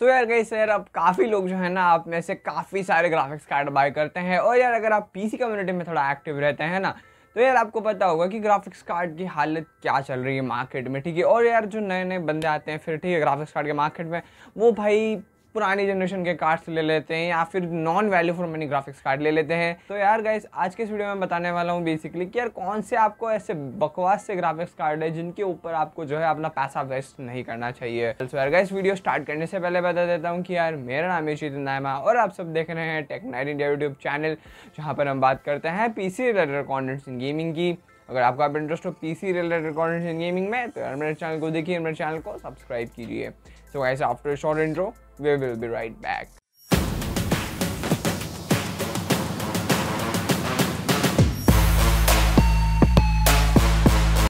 तो यार गई सर तो अब काफ़ी लोग जो है ना आप में से काफ़ी सारे ग्राफिक्स कार्ड बाय करते हैं और यार अगर आप पीसी कम्युनिटी में थोड़ा एक्टिव रहते हैं ना तो यार आपको पता होगा कि ग्राफिक्स कार्ड की हालत क्या चल रही है मार्केट में ठीक है और यार जो नए नए बंदे आते हैं फिर ठीक है ग्राफिक्स कार्ड के मार्केट में वो भाई पुरानी जनरेशन के कार्ड्स ले लेते हैं या फिर non value for money graphics card ले लेते हैं तो यार गाइस आज के इस वीडियो में बताने वाला हूँ बेसिकली कि यार कौन से आपको ऐसे बकवास से ग्राफिक्स कार्ड है जिनके ऊपर आपको जो है अपना पैसा वेस्ट नहीं करना चाहिए तो यार गाइस वीडियो स्टार्ट करने से पहले बता देता हूँ कि यार मेरा नाम है नायमा और आप सब देख रहे हैं टेक्नाइट इंडिया यूट्यूब चैनल जहाँ पर हम बात करते हैं पीसी रिलेटेड इन गेमिंग की अगर आपको आप इंटरेस्ट हो सी रिलेटेड इन गेमिंग में तो यार मेरे चैनल को देखिए मेरे चैनल को सब्सक्राइब कीजिए So guys, after a short intro, we will be right back.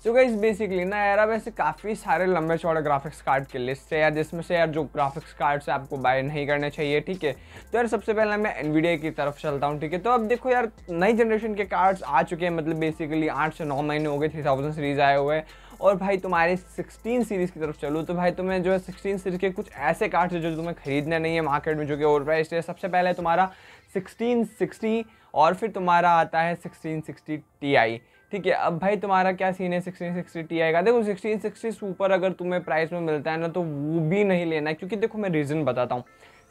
So guys basically ना यार अब ऐसे काफ़ी सारे लंबे चौड़े ग्राफिक्स कार्ड की लिस्ट है यार जिसमें से यार जो ग्राफिक्स कार्ड्स आपको बाय नहीं करने चाहिए ठीक है तो यार सबसे पहले मैं एनवीडिया की तरफ चलता हूँ ठीक है तो अब देखो यार नई जनरेशन के कार्ड्स आ चुके हैं मतलब बेसिकली आठ से नौ महीने हो गए थ्री थाउजेंड सीरीज़ आए हुए हैं और भाई तुम्हारे 16 सीरीज़ की तरफ चलूँ तो भाई तुम्हें जो है 16 सीरीज़ के कुछ ऐसे कार्ड्स हैं जो तुम्हें खरीदने नहीं है मार्केट में जो कि ओवर प्राइस है सबसे पहले तुम्हारा 1660 और फिर तुम्हारा आता है 1660 Ti ठीक है अब भाई तुम्हारा क्या सीन है सिक्सटीन सिक्सटी टी आएगा देखो सिक्सटीन सिक्सटी सुपर अगर तुम्हें प्राइस में मिलता है ना तो वो भी नहीं लेना है क्योंकि देखो मैं रीज़न बताता हूँ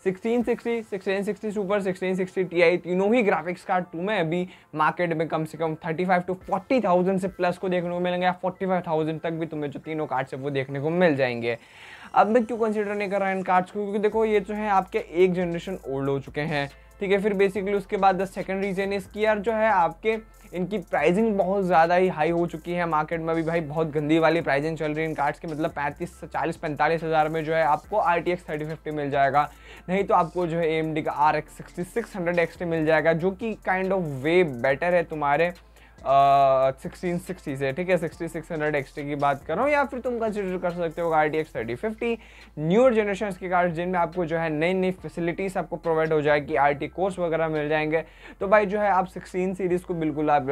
sixteen sixty sixteen sixty super sixteen sixty T I तीनों ही ग्राफिक्स कार्ड तुम्हें अभी मार्केट में कम से कम thirty five to forty thousand से प्लस को देखने को मिलेंगे या फोर्टी फाइव थाउजेंड तक भी तुम्हें जो तीनों कार्ड्स है वो देखने को मिल जाएंगे अब मैं क्यों कंसिडर नहीं कर रहा है इन कार्ड्स को क्योंकि देखो ये जो है आपके एक जनरेशन ओल्ड हो चुके हैं ठीक है फिर बेसिकली उसके बाद द सेकेंड रीज़न इज़ की जो है आपके इनकी प्राइजिंग बहुत ज़्यादा ही हाई हो चुकी है मार्केट में भी भाई बहुत गंदी वाली प्राइजिंग चल रही है इन कार्ड्स की मतलब पैंतीस से चालीस पैंतालीस हज़ार में जो है आपको R T X thirty fifty मिल जाएगा नहीं तो आपको जो है ए एम डी का R X sixty six hundred X T मिल जाएगा जो कि काइंड ऑफ वे बेटर है तुम्हारे सिक्सटीन सिक्सटी से ठीक है सिक्सटी सिक्स हंड्रेड टी की बात करो या फिर तुम कंसिडर कर सकते हो R T X thirty fifty new generation की कार्ड जिनमें आपको जो है नई नई फैसिलिटीज़ आपको प्रोवाइड हो जाएगी आर टी कोर्स वगैरह मिल जाएंगे तो भाई जो है आप सिक्सटीन सीरीज़ को बिल्कुल आप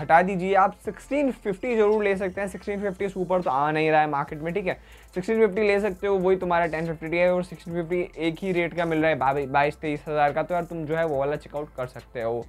हटा दीजिए आप सिक्सटीन फिफ्टी जरूर ले सकते हैं सिक्सटीन फिफ्टी से ऊपर तो आ नहीं रहा है मार्केट में ठीक है सिक्सटीन फिफ्टी ले सकते हो वही तुम्हारा टेन फिफ्टी है और सिक्सटीन फिफ्टी एक ही रेट का मिल रहा है बाईस तेईस हज़ार का तो यार तुम जो है वो वाला चेकआउट कर सकते हो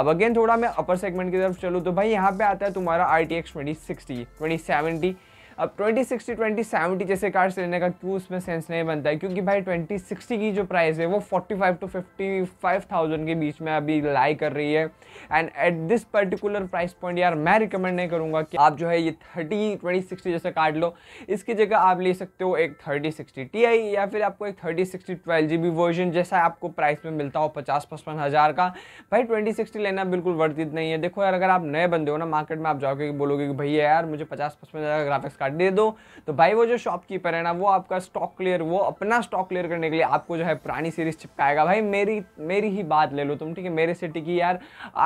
अब अगेन थोड़ा मैं अपर सेगमेंट की तरफ चलूँ तो तो भाई यहाँ पे आता है तुम्हारा I T X twenty sixty twenty seventy अब 2060 2070 जैसे कार्स लेने का क्यों उसमें सेंस नहीं बनता है क्योंकि भाई 2060 की जो प्राइस है वो 45 टू 55,000 के बीच में अभी लाई कर रही है and at this particular price point यार मैं रिकमेंड नहीं करूँगा कि आप जो है ये थर्टी ट्वेंटी सिक्सटी जैसे कार्ड लो इसकी जगह आप ले सकते हो एक थर्टी सिक्सटी टी आई या फिर आपको एक thirty sixty twelve G B version जैसा आपको प्राइस में मिलता हो पचास पचपन हज़ार का भाई ट्वेंटी सिक्सटी लेना बिल्कुल वर्थित नहीं है देखो यार अगर आप नए बंदे हो ना मार्केट में आप जाओगे बोलोगे कि भैया यार मुझे पचास पचपन हज़ार का ग्राफिक्स कार्ड कार्ड दे दो तो भाई वो जो शॉपकीपर है ना वो आपका स्टॉक क्लियर वो अपना स्टॉक क्लियर करने के लिए आपको जो है पुरानी सीरीज चिपकाएगा भाई मेरी मेरी ही बात ले लो तुम ठीक है मेरे सिटी की यार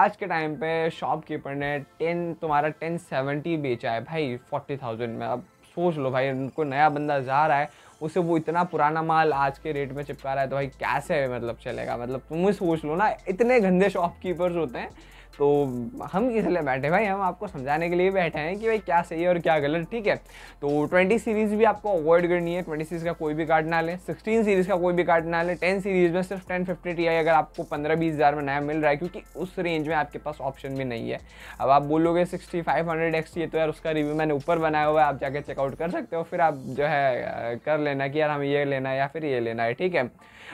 आज के टाइम पे शॉपकीपर ने टेन तुम्हारा टेन सेवेंटी बेचा है भाई फोर्टी थाउजेंड में अब सोच लो भाई उनको नया बंदा जा रहा है उसे वो इतना पुराना माल आज के रेट में चिपका रहा है तो भाई कैसे मतलब चलेगा मतलब तुम ही सोच लो ना इतने गंदे शॉपकीपर्स होते हैं तो हम इसलिए बैठे भाई हम आपको समझाने के लिए बैठे हैं कि भाई क्या सही है और क्या गलत ठीक है तो ट्वेंटी सीरीज भी आपको अवॉइड करनी है ट्वेंटी सीरीज का कोई भी कार्ड ना लें सिक्सटीन सीरीज का कोई भी कार्ड ना लें टेन सीरीज में सिर्फ टेन फिफ्टी टी अगर आपको पंद्रह बीस हज़ार में नया मिल रहा है क्योंकि उस रेंज में आपके पास ऑप्शन भी नहीं है अब आप बोलोगे सिक्सटी फाइव हंड्रेड एक्स ये तो यार उसका रिव्यू मैंने ऊपर बनाया हुआ है आप जाके चेकआउट कर सकते हो फिर आप जो है कर लेना कि यार हमें ये लेना है या फिर ये लेना है ठीक है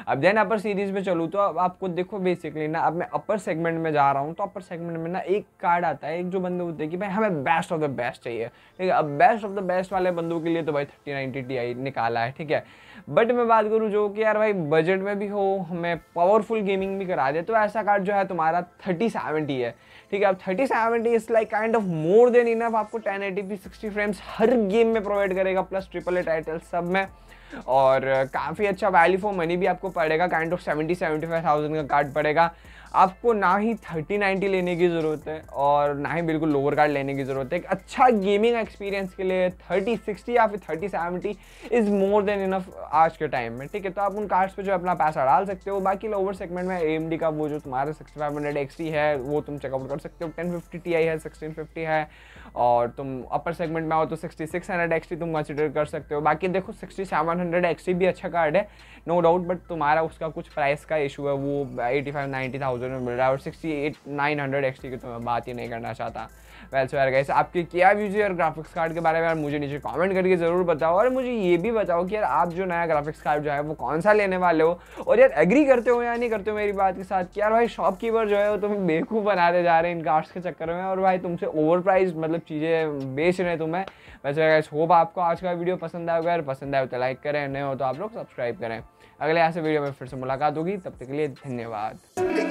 अब देन अपर सीरीज़ में चलूँ तो अब आपको देखो बेसिकली ना अब मैं अपर सेगमेंट में जा रहा हूँ तो अपर सेगमेंट में ना एक कार्ड आता है एक जो बंदे होते हैं कि भाई हमें बेस्ट ऑफ द बेस्ट चाहिए ठीक है अब बेस्ट ऑफ द बेस्ट वाले बंदों के लिए तो भाई थर्टी नाइनटी टी आई निकाला है ठीक है बट मैं बात करूँ जो कि यार भाई बजट में भी हो हमें पावरफुल गेमिंग भी करा दे तो ऐसा कार्ड जो है तुम्हारा थर्टी सेवेंटी है ठीक है अब thirty seventy is like kind of more than enough आपको ten eighty P sixty frames हर गेम में प्रोवाइड करेगा प्लस ट्रिपल ए टाइटल सब में और काफ़ी अच्छा वैल्यू फॉर मनी भी आपको पड़ेगा kind of seventy seventy five thousand का कार्ड पड़ेगा आपको ना ही थर्टी नाइन्टी लेने की ज़रूरत है और ना ही बिल्कुल लोअर कार्ड लेने की ज़रूरत है एक अच्छा गेमिंग एक्सपीरियंस के लिए थर्टी सिक्सटी या फिर thirty seventy is more than enough आज के टाइम में ठीक है तो आप उन कार्ड्स पे जो अपना पैसा डाल सकते हो बाकी लोअर सेगमेंट में ए का वो जो तुम्हारा सिक्सटी फाइव हंड्रेड एक्स है वो तुम चेकआउट कर सकते हो टेन फिफ्टी टी है सिक्सटीन फिफ्टी है और तुम अपर सेगमेंट में आओ तो सिक्सटी सिक्स हंड्रेड एक्स तुम कंसिडर कर सकते हो बाकी देखो सिक्सटी सेवन हंड्रेड एक्स भी अच्छा कार्ड है नो डाउट बट तुम्हारा उसका कुछ प्राइस का इशू है वो एटी फाइव नाइन्टी थाउजेंड में मिल रहा है और sixty eight nine hundred X T की तो मैं बात ही नहीं करना चाहता वेल सो यार गाइस आपके क्या व्यूज यार ग्राफिक्स कार्ड के बारे में यार मुझे नीचे कमेंट करके ज़रूर बताओ और मुझे ये भी बताओ कि यार आप जो नया ग्राफिक्स कार्ड जो है वो कौन सा लेने वाले हो और यार एग्री करते हो या नहीं करते हो मेरी बात के साथ कि यार भाई शॉपकीपर जो है वो तुम बेवकूफ़ बनाते जा रहे हैं इन कार्ड्स के चक्कर में और भाई तुमसे ओवर प्राइज मतलब चीज़ें बेच रहे हैं तुम्हें वैसे गाइस होप आपको आज का वीडियो पसंद आएगा यार पसंद आए तो लाइक करें नए हो तो आप लोग सब्सक्राइब करें अगले ऐसे वीडियो में फिर से मुलाकात होगी तब तक के लिए धन्यवाद